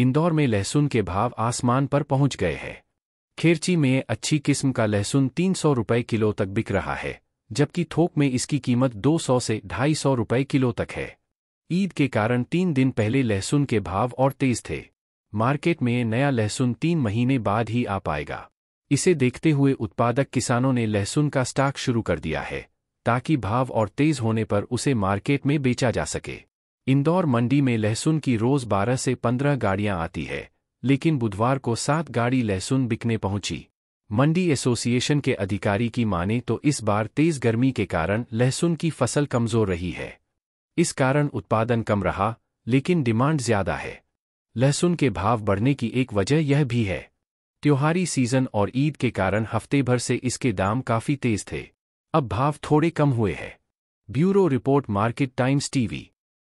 इंदौर में लहसुन के भाव आसमान पर पहुंच गए हैं खेरची में अच्छी किस्म का लहसुन तीन सौ रुपये किलो तक बिक रहा है जबकि थोक में इसकी कीमत दो सौ से ढाई सौ रुपये किलो तक है ईद के कारण तीन दिन पहले लहसुन के भाव और तेज थे मार्केट में नया लहसुन तीन महीने बाद ही आ पाएगा इसे देखते हुए उत्पादक किसानों ने लहसुन का स्टॉक शुरू कर दिया है ताकि भाव और तेज होने पर उसे मार्केट में बेचा जा सके इंदौर मंडी में लहसुन की रोज 12 से 15 गाड़ियां आती है लेकिन बुधवार को सात गाड़ी लहसुन बिकने पहुंची मंडी एसोसिएशन के अधिकारी की माने तो इस बार तेज गर्मी के कारण लहसुन की फसल कमजोर रही है इस कारण उत्पादन कम रहा लेकिन डिमांड ज्यादा है लहसुन के भाव बढ़ने की एक वजह यह भी है त्योहारी सीजन और ईद के कारण हफ्ते भर से इसके दाम काफी तेज थे अब भाव थोड़े कम हुए हैं bureau report Market Times TV